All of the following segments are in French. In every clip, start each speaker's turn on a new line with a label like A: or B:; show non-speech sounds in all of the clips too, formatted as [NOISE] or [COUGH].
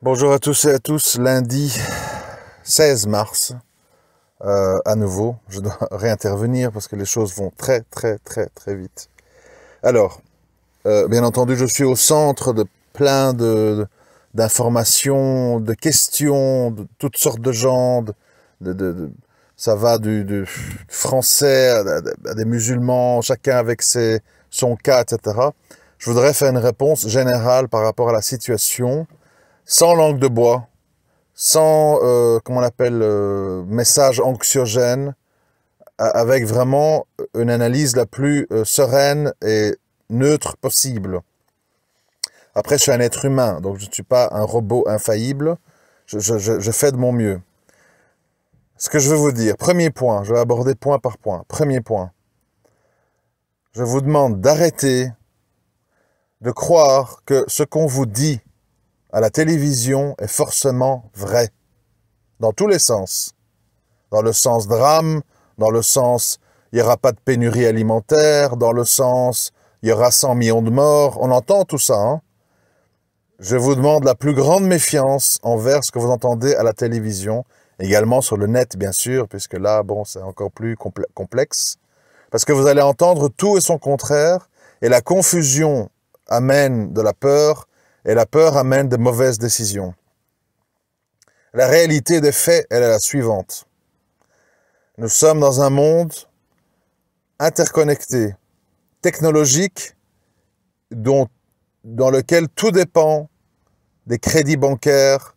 A: Bonjour à tous et à tous, lundi 16 mars, euh, à nouveau, je dois [LAUGHS] réintervenir parce que les choses vont très très très très vite. Alors, euh, bien entendu, je suis au centre de plein de d'informations, de questions, de toutes sortes de gens, de, ça va du, français à, des musulmans, chacun avec ses, son cas, etc. Je voudrais faire une réponse générale par rapport à la situation sans langue de bois, sans, euh, comment on appelle, euh, message anxiogène, avec vraiment une analyse la plus euh, sereine et neutre possible. Après, je suis un être humain, donc je ne suis pas un robot infaillible. Je, je, fais de mon mieux. Ce que je veux vous dire, premier point, je vais aborder point par point. Premier point, je vous demande d'arrêter de croire que ce qu'on vous dit à la télévision est forcément vrai, dans tous les sens. Dans le sens drame, dans le sens il n'y aura pas de pénurie alimentaire, dans le sens il y aura 100 millions de morts, on entend tout ça. Hein. Je vous demande la plus grande méfiance envers ce que vous entendez à la télévision, également sur le net bien sûr, puisque là, bon, c'est encore plus complexe, parce que vous allez entendre tout et son contraire, et la confusion amène de la peur, et la peur amène de mauvaises décisions. La réalité des faits, elle est la suivante. Nous sommes dans un monde interconnecté, technologique, dont, dans lequel tout dépend des crédits bancaires,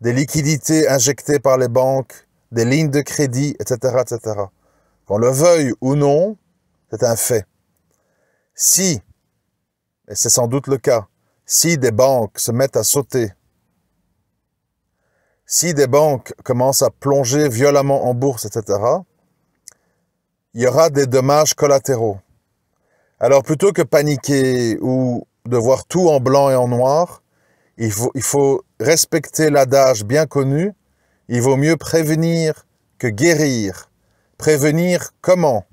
A: des liquidités injectées par les banques, des lignes de crédit, etc. etc. Qu'on le veuille ou non, c'est un fait. Si, et c'est sans doute le cas, si des banques se mettent à sauter, si des banques commencent à plonger violemment en bourse, etc., il y aura des dommages collatéraux. Alors plutôt que paniquer ou de voir tout en blanc et en noir, il faut, il faut respecter l'adage bien connu, il vaut mieux prévenir que guérir. Prévenir comment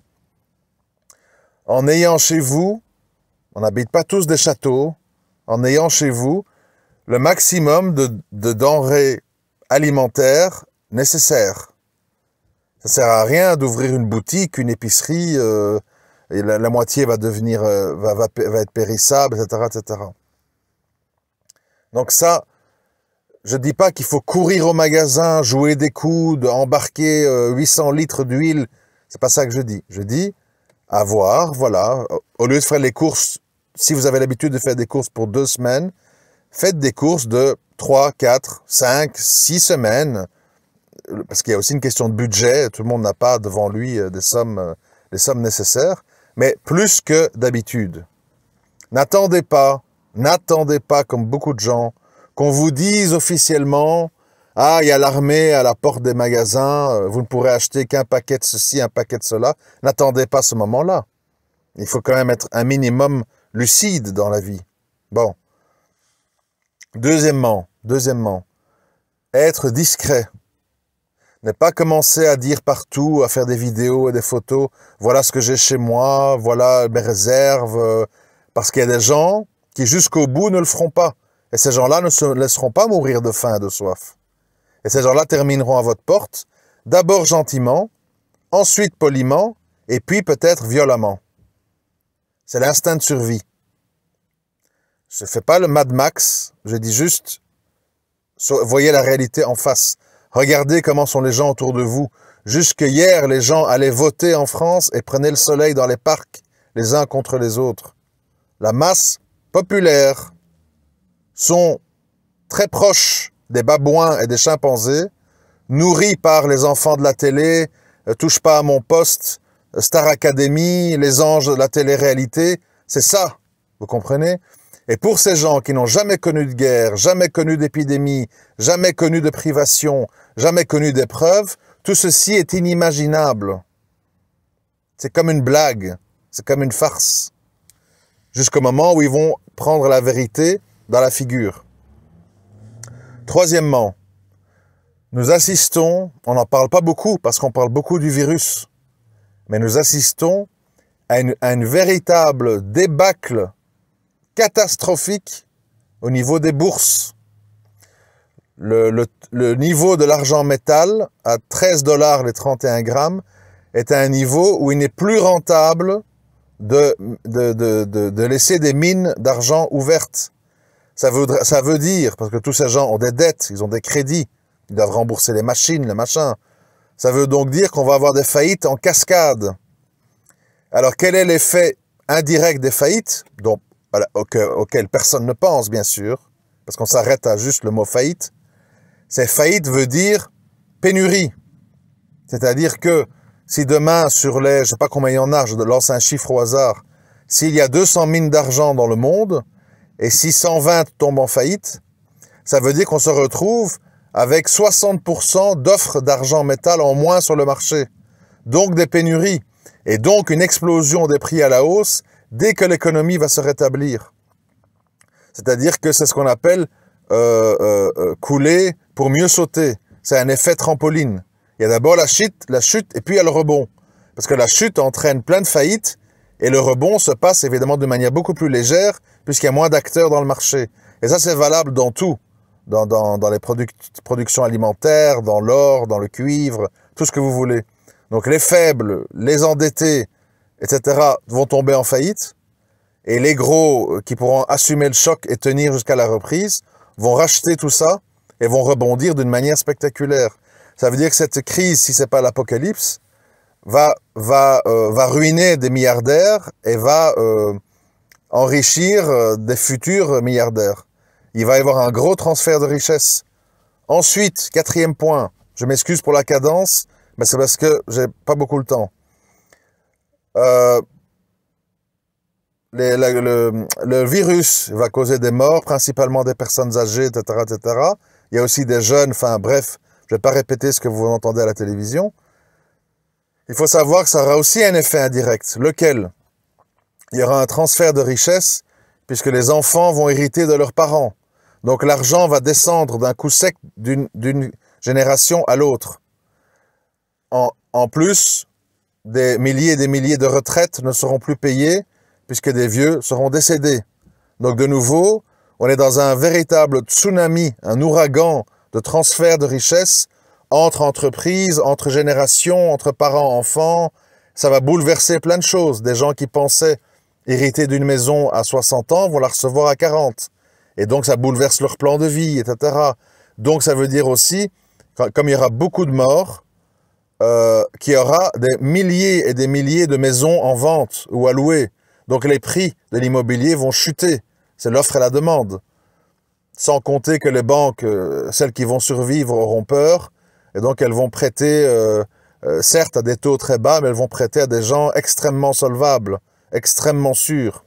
A: En ayant chez vous, on n'habite pas tous des châteaux, en ayant chez vous le maximum de, denrées alimentaires nécessaires. Ça ne sert à rien d'ouvrir une boutique, une épicerie, euh, et la, moitié va devenir, euh, va, être périssable, etc., etc. Donc ça, je ne dis pas qu'il faut courir au magasin, jouer des coudes, embarquer 800 euh, litres d'huile. C'est pas ça que je dis. Je dis avoir, voilà, au lieu de faire les courses si vous avez l'habitude de faire des courses pour deux semaines, faites des courses de 3, 4, 5, six semaines, parce qu'il y a aussi une question de budget, tout le monde n'a pas devant lui euh, des sommes, euh, des sommes nécessaires, mais plus que d'habitude. N'attendez pas, n'attendez pas comme beaucoup de gens, qu'on vous dise officiellement, ah, il y a l'armée à la porte des magasins, euh, vous ne pourrez acheter qu'un paquet de ceci, un paquet de cela. N'attendez pas ce moment-là. Il faut quand même être un minimum lucide dans la vie. Bon. Deuxièmement, deuxièmement, être discret. Ne pas commencer à dire partout, à faire des vidéos et des photos, voilà ce que j'ai chez moi, voilà mes réserves, euh, parce qu'il y a des gens qui jusqu'au bout ne le feront pas. Et ces gens-là ne se laisseront pas mourir de faim, de soif. Et ces gens-là termineront à votre porte, d'abord gentiment, ensuite poliment, et puis peut-être violemment. C'est l'instinct de survie. Je ne fais pas le Mad Max, je dis juste, voyez la réalité en face. Regardez comment sont les gens autour de vous. Jusque hier, les gens allaient voter en France et prenaient le soleil dans les parcs, les uns contre les autres. La masse populaire sont très proches des babouins et des chimpanzés, nourris par les enfants de la télé, euh, touche pas à mon poste, Star Academy, les anges de la télé-réalité, c'est ça, vous comprenez Et pour ces gens qui n'ont jamais connu de guerre, jamais connu d'épidémie, jamais connu de privation, jamais connu d'épreuve, tout ceci est inimaginable. C'est comme une blague, c'est comme une farce. Jusqu'au moment où ils vont prendre la vérité dans la figure. Troisièmement, nous assistons, on n'en parle pas beaucoup parce qu'on parle beaucoup du virus, mais nous assistons à une, véritable débâcle catastrophique au niveau des bourses. Le, niveau de l'argent métal à 13 dollars les 31 grammes est à un niveau où il n'est plus rentable de, laisser des mines d'argent ouvertes. Ça ça veut dire, parce que tous ces gens ont des dettes, ils ont des crédits, ils doivent rembourser les machines, les machins, ça veut donc dire qu'on va avoir des faillites en cascade. Alors quel est l'effet indirect des faillites, dont, auquel, personne ne pense bien sûr, parce qu'on s'arrête à juste le mot faillite, c'est faillite veut dire pénurie. C'est-à-dire que si demain sur les, je ne sais pas combien il y en a, je lance un chiffre au hasard, s'il y a 200 mines d'argent dans le monde et 620 tombent en faillite, ça veut dire qu'on se retrouve avec 60% d'offres d'argent métal en moins sur le marché, donc des pénuries, et donc une explosion des prix à la hausse dès que l'économie va se rétablir. C'est-à-dire que c'est ce qu'on appelle euh, euh, euh, couler pour mieux sauter. C'est un effet trampoline. Il y a d'abord la chute, la chute, et puis il y a le rebond. Parce que la chute entraîne plein de faillites, et le rebond se passe évidemment de manière beaucoup plus légère, puisqu'il y a moins d'acteurs dans le marché. Et ça, c'est valable dans tout dans, les productions alimentaires, dans l'or, dans le cuivre, tout ce que vous voulez. Donc les faibles, les endettés, etc., vont tomber en faillite. Et les gros euh, qui pourront assumer le choc et tenir jusqu'à la reprise vont racheter tout ça et vont rebondir d'une manière spectaculaire. Ça veut dire que cette crise, si ce n'est pas l'apocalypse, euh, va, ruiner des milliardaires et va euh, enrichir des futurs milliardaires. Il va y avoir un gros transfert de richesse. Ensuite, quatrième point, je m'excuse pour la cadence, mais c'est parce que j'ai pas beaucoup de temps. Euh, le, virus va causer des morts, principalement des personnes âgées, etc., etc. Il y a aussi des jeunes, enfin bref, je ne vais pas répéter ce que vous entendez à la télévision. Il faut savoir que ça aura aussi un effet indirect. Lequel Il y aura un transfert de richesse, puisque les enfants vont hériter de leurs parents. Donc l'argent va descendre d'un coup sec d'une génération à l'autre. En, plus, des milliers et des milliers de retraites ne seront plus payées puisque des vieux seront décédés. Donc de nouveau, on est dans un véritable tsunami, un ouragan de transfert de richesses entre entreprises, entre générations, entre parents, enfants. Ça va bouleverser plein de choses. Des gens qui pensaient hériter d'une maison à 60 ans vont la recevoir à 40 et donc ça bouleverse leur plan de vie, etc. Donc ça veut dire aussi, comme il y aura beaucoup de morts, euh, qu'il y aura des milliers et des milliers de maisons en vente ou à louer. Donc les prix de l'immobilier vont chuter. C'est l'offre et la demande. Sans compter que les banques, euh, celles qui vont survivre, auront peur. Et donc elles vont prêter, euh, certes à des taux très bas, mais elles vont prêter à des gens extrêmement solvables, extrêmement sûrs.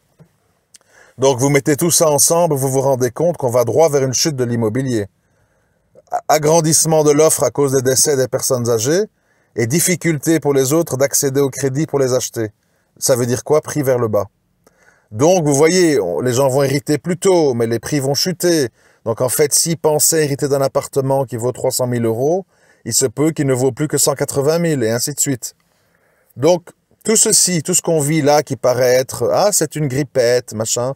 A: Donc vous mettez tout ça ensemble, vous vous rendez compte qu'on va droit vers une chute de l'immobilier. Agrandissement de l'offre à cause des décès des personnes âgées et difficulté pour les autres d'accéder au crédit pour les acheter. Ça veut dire quoi Prix vers le bas. Donc vous voyez, les gens vont hériter plus tôt, mais les prix vont chuter. Donc en fait, si pensaient hériter d'un appartement qui vaut 300 000 euros, il se peut qu'il ne vaut plus que 180 000 et ainsi de suite. Donc tout ceci, tout ce qu'on vit là qui paraît être, ah, c'est une grippette, machin,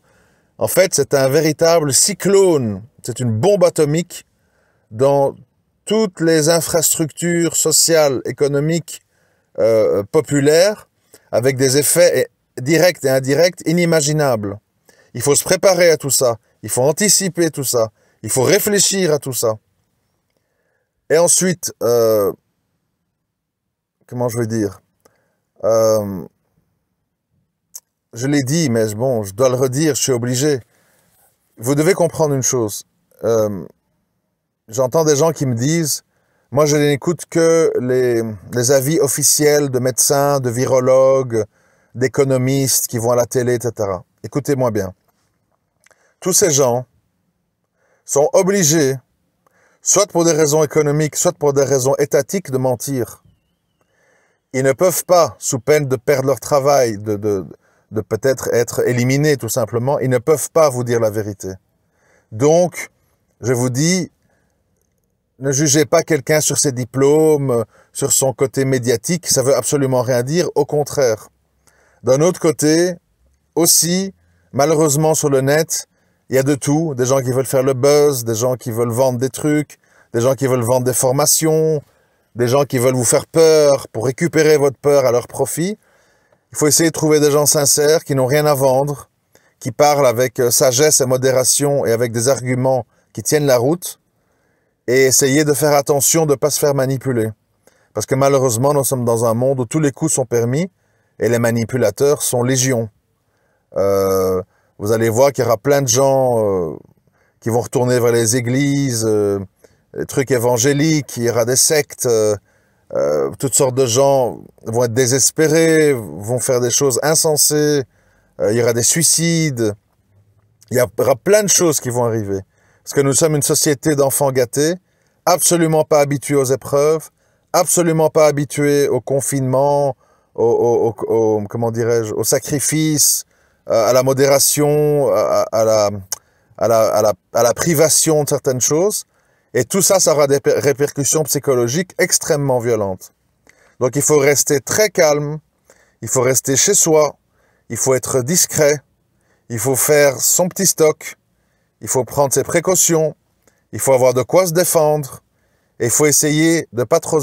A: en fait, c'est un véritable cyclone, c'est une bombe atomique dans toutes les infrastructures sociales, économiques, euh, euh, populaires, avec des effets eh, directs et indirects inimaginables. Il faut se préparer à tout ça, il faut anticiper tout ça, il faut réfléchir à tout ça. Et ensuite, euh, comment je veux dire euh, je l'ai dit, mais bon, je dois le redire, je suis obligé. Vous devez comprendre une chose. Euh, j'entends des gens qui me disent, moi je n'écoute que les, les, avis officiels de médecins, de virologues, d'économistes qui vont à la télé, etc. Écoutez-moi bien. Tous ces gens sont obligés, soit pour des raisons économiques, soit pour des raisons étatiques, de mentir ils ne peuvent pas, sous peine de perdre leur travail, de, de, de peut-être être éliminés tout simplement, ils ne peuvent pas vous dire la vérité. Donc, je vous dis, ne jugez pas quelqu'un sur ses diplômes, sur son côté médiatique, ça veut absolument rien dire, au contraire. D'un autre côté, aussi, malheureusement sur le net, il y a de tout, des gens qui veulent faire le buzz, des gens qui veulent vendre des trucs, des gens qui veulent vendre des formations, des gens qui veulent vous faire peur pour récupérer votre peur à leur profit. Il faut essayer de trouver des gens sincères qui n'ont rien à vendre, qui parlent avec euh, sagesse et modération et avec des arguments qui tiennent la route. Et essayer de faire attention de ne pas se faire manipuler. Parce que malheureusement, nous sommes dans un monde où tous les coups sont permis et les manipulateurs sont légions. Euh, vous allez voir qu'il y aura plein de gens euh, qui vont retourner vers les églises, les trucs évangéliques, il y aura des sectes, euh, euh, toutes sortes de gens vont être désespérés, vont faire des choses insensées, euh, il y aura des suicides, il y aura plein de choses qui vont arriver. Parce que nous sommes une société d'enfants gâtés, absolument pas habitués aux épreuves, absolument pas habitués au confinement, au, comment dirais-je, au sacrifice, à la modération, à la privation de certaines choses. Et tout ça, ça aura des répercussions psychologiques extrêmement violentes. Donc il faut rester très calme, il faut rester chez soi, il faut être discret, il faut faire son petit stock, il faut prendre ses précautions, il faut avoir de quoi se défendre, et il faut essayer de pas trop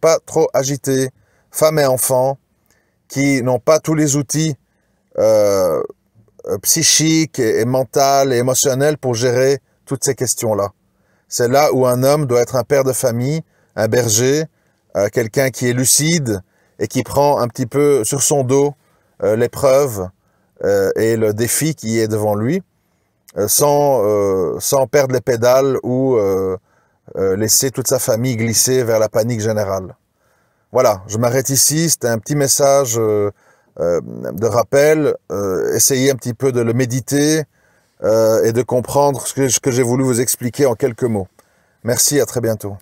A: pas trop agiter femmes et enfants qui n'ont pas tous les outils euh, euh, psychiques et, et mentaux et émotionnels pour gérer toutes ces questions-là. C'est là où un homme doit être un père de famille, un berger, euh, quelqu'un qui est lucide et qui prend un petit peu sur son dos euh, l'épreuve euh, et le défi qui est devant lui, sans, sans perdre les pédales ou laisser toute sa famille glisser vers la panique générale. Voilà, je m'arrête ici, c'était un petit message de rappel, essayez un petit peu de le méditer, euh, et de comprendre ce que, ce que j'ai voulu vous expliquer en quelques mots. Merci, à très bientôt.